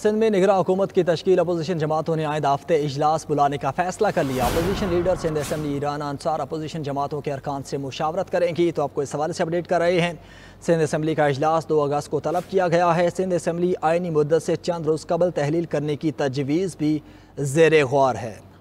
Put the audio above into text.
सिंध में निगरा हुकूमत की तश्ल अपोजिशन जमातों ने आयद हफ्ते इजलास बुलाने का फैसला कर लिया अपोजिशन लीडर सिंध असम्बली ईरान अनसार अपोजिशन जमातों के अरकान से मुशावरत करेंगी तो आपको इस हवाले से अपडेट कर रहे हैं सिंध असम्बली का अजलास दो अगस्त को तलब किया गया है सिंध असम्बली आइनी मुद्दत से चंद रोज़ कबल तहलील करने की तजवीज़ भी जेर गौर है